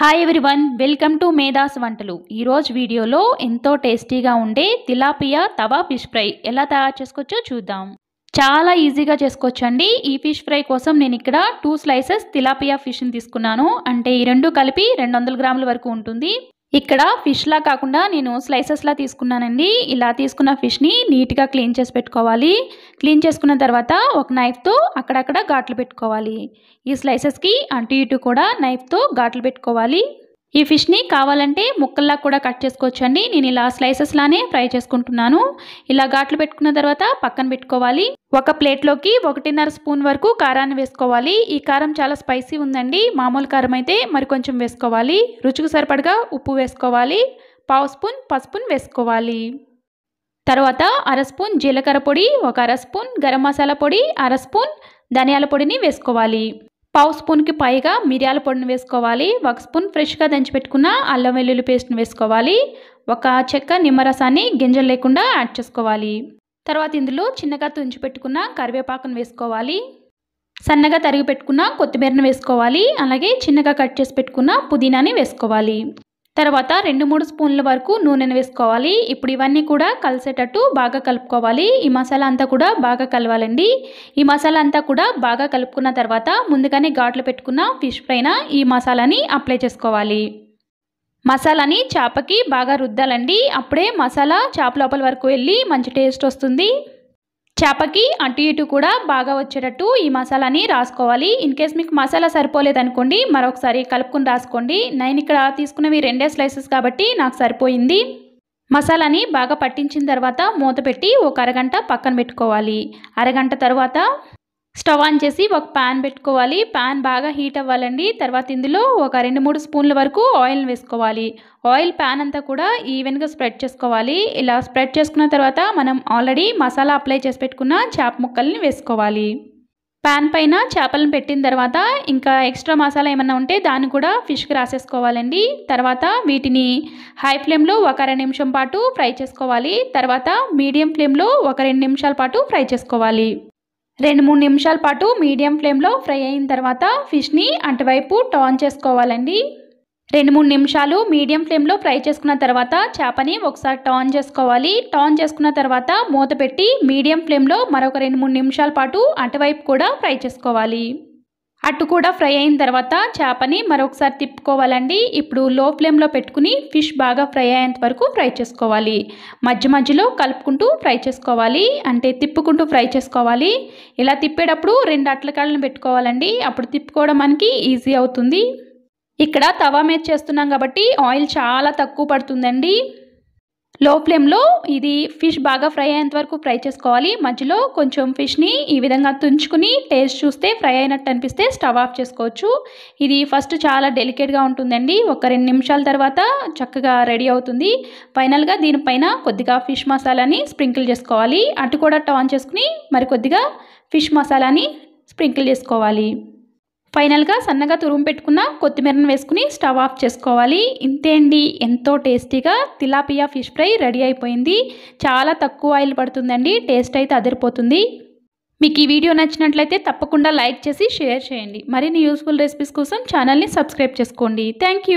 hi everyone welcome to Medha's వంటలు ఈరోజు వీడియోలో ఎంతో టేస్టీగా ఉండే తిలాపియా తవా ఫిష్ ఫ్రై ఎలా తయారు చేసుకోవచ్చో చూద్దాం చాలా ఈజీగా చేసుకోవచ్చండి ఈ ఫిష్ ఫ్రై కోసం నేను ఇక్కడ టూ స్లైసెస్ తిలాపియా ఫిష్ని తీసుకున్నాను అంటే ఈ రెండు కలిపి రెండు గ్రాముల వరకు ఉంటుంది ఇక్కడ ఫిష్లా కాకుండా నేను స్లైసెస్లా తీసుకున్నానండి ఇలా తీసుకున్న ఫిష్ని నీట్గా క్లీన్ చేసి పెట్టుకోవాలి క్లీన్ చేసుకున్న తర్వాత ఒక నైఫ్తో అక్కడక్కడ ఘాట్లు పెట్టుకోవాలి ఈ స్లైసెస్కి అటు ఇటు కూడా నైఫ్తో ఘాట్లు పెట్టుకోవాలి ఈ ఫిష్ని కావాలంటే ముక్కల్లా కూడా కట్ చేసుకోవచ్చు అండి నేను ఇలా స్లైసెస్లానే ఫ్రై చేసుకుంటున్నాను ఇలా ఘాట్లు పెట్టుకున్న తర్వాత పక్కన పెట్టుకోవాలి ఒక ప్లేట్లోకి ఒకటిన్నర స్పూన్ వరకు కారాన్ని వేసుకోవాలి ఈ కారం చాలా స్పైసీ ఉందండి మామూలు కారం అయితే మరి కొంచెం వేసుకోవాలి రుచికి సరిపడగా ఉప్పు వేసుకోవాలి పావు స్పూన్ పసుపును వేసుకోవాలి తర్వాత అర స్పూన్ జీలకర్ర పొడి ఒక అర స్పూన్ గరం మసాలా పొడి అర స్పూన్ ధనియాల పొడిని వేసుకోవాలి పావు స్పూన్కి పైగా మిరియాల పొడిని వేసుకోవాలి ఒక స్పూన్ ఫ్రెష్గా దంచిపెట్టుకున్న అల్లం వెల్లుల్లి పేస్ట్ని వేసుకోవాలి ఒక చెక్క నిమ్మరసాన్ని గింజలు లేకుండా యాడ్ చేసుకోవాలి తర్వాత ఇందులో చిన్నగా తుంచి పెట్టుకున్న కరివేపాకును వేసుకోవాలి సన్నగా తరిగి పెట్టుకున్న కొత్తిమీరను వేసుకోవాలి అలాగే చిన్నగా కట్ చేసి పెట్టుకున్న పుదీనాని వేసుకోవాలి తర్వాత రెండు మూడు స్పూన్ల వరకు నూనెను వేసుకోవాలి ఇప్పుడు ఇవన్నీ కూడా కలిసేటట్టు బాగా కలుపుకోవాలి ఈ మసాలా అంతా కూడా బాగా కలవాలండి ఈ మసాలా అంతా కూడా బాగా కలుపుకున్న తర్వాత ముందుగానే ఘాట్లో పెట్టుకున్న ఫిష్ పైన ఈ మసాలాని అప్లై చేసుకోవాలి మసాలాని చేపకి బాగా రుద్దాలండి అప్పుడే మసాలా చేప లోపల వరకు వెళ్ళి మంచి టేస్ట్ వస్తుంది చేపకి అటు ఇటు కూడా బాగా వచ్చేటట్టు ఈ మసాలాని రాసుకోవాలి ఇన్ కేస్ మీకు మసాలా సరిపోలేదనుకోండి మరొకసారి కలుపుకుని రాసుకోండి నేను ఇక్కడ తీసుకున్నవి రెండే స్లైసెస్ కాబట్టి నాకు సరిపోయింది మసాలాని బాగా పట్టించిన తర్వాత మూత పెట్టి ఒక అరగంట పక్కన పెట్టుకోవాలి అరగంట తర్వాత స్టవ్ ఆన్ చేసి ఒక ప్యాన్ పెట్టుకోవాలి ప్యాన్ బాగా హీట్ అవ్వాలండి తర్వాత ఇందులో ఒక రెండు మూడు స్పూన్ల వరకు ఆయిల్ వేసుకోవాలి ఆయిల్ ప్యాన్ అంతా కూడా ఈవెన్గా స్ప్రెడ్ చేసుకోవాలి ఇలా స్ప్రెడ్ చేసుకున్న తర్వాత మనం ఆల్రెడీ మసాలా అప్లై చేసి పెట్టుకున్న చేప ముక్కల్ని వేసుకోవాలి ప్యాన్ పైన చేపలను పెట్టిన తర్వాత ఇంకా ఎక్స్ట్రా మసాలా ఏమన్నా ఉంటే దాన్ని కూడా ఫిష్కి రాసేసుకోవాలండి తర్వాత వీటిని హై ఫ్లేమ్లో ఒక రెండు నిమిషం పాటు ఫ్రై చేసుకోవాలి తర్వాత మీడియం ఫ్లేమ్లో ఒక రెండు నిమిషాల పాటు ఫ్రై చేసుకోవాలి రెండు మూడు నిమిషాల పాటు మీడియం ఫ్లేమ్లో ఫ్రై అయిన తర్వాత ఫిష్ని అటువైపు టర్న్ చేసుకోవాలండి రెండు మూడు నిమిషాలు మీడియం ఫ్లేమ్లో ఫ్రై చేసుకున్న తర్వాత చేపని ఒకసారి టర్న్ చేసుకోవాలి టర్న్ చేసుకున్న తర్వాత మూత పెట్టి మీడియం ఫ్లేమ్లో మరొక రెండు మూడు నిమిషాల పాటు అటువైపు కూడా ఫ్రై చేసుకోవాలి అటు కూడా ఫ్రై అయిన తర్వాత చేపని మరొకసారి తిప్పుకోవాలండి ఇప్పుడు లో ఫ్లేమ్లో పెట్టుకుని ఫిష్ బాగా ఫ్రై అయ్యేంత వరకు ఫ్రై చేసుకోవాలి మధ్య మధ్యలో కలుపుకుంటూ ఫ్రై చేసుకోవాలి అంటే తిప్పుకుంటూ ఫ్రై చేసుకోవాలి ఇలా తిప్పేటప్పుడు రెండు అట్లకాయలను పెట్టుకోవాలండి అప్పుడు తిప్పుకోవడం మనకి ఈజీ అవుతుంది ఇక్కడ తవా మీద చేస్తున్నాం కాబట్టి ఆయిల్ చాలా తక్కువ పడుతుందండి లో ఫ్లేమ్లో ఇది ఫిష్ బాగా ఫ్రై అయ్యేంత వరకు ఫ్రై చేసుకోవాలి మధ్యలో కొంచెం ఫిష్ని ఈ విధంగా తుంచుకుని టేస్ట్ చూస్తే ఫ్రై అయినట్టు అనిపిస్తే స్టవ్ ఆఫ్ చేసుకోవచ్చు ఇది ఫస్ట్ చాలా డెలికేట్గా ఉంటుందండి ఒక రెండు నిమిషాల తర్వాత చక్కగా రెడీ అవుతుంది ఫైనల్గా దీనిపైన కొద్దిగా ఫిష్ మసాలాని స్ప్రింకిల్ చేసుకోవాలి అటు కూడా టాన్ చేసుకుని మరి కొద్దిగా ఫిష్ మసాలాని స్ప్రింకిల్ చేసుకోవాలి ఫైనల్గా సన్నగా తురుము పెట్టుకున్న కొత్తిమీరను వేసుకుని స్టవ్ ఆఫ్ చేసుకోవాలి ఇంతే అండి ఎంతో టేస్టీగా తిలాపియా ఫిష్ ఫ్రై రెడీ అయిపోయింది చాలా తక్కువ ఆయిల్ పడుతుందండి టేస్ట్ అయితే అదిరిపోతుంది మీకు ఈ వీడియో నచ్చినట్లయితే తప్పకుండా లైక్ చేసి షేర్ చేయండి మరిన్ని యూస్ఫుల్ రెసిపీస్ కోసం ఛానల్ని సబ్స్క్రైబ్ చేసుకోండి థ్యాంక్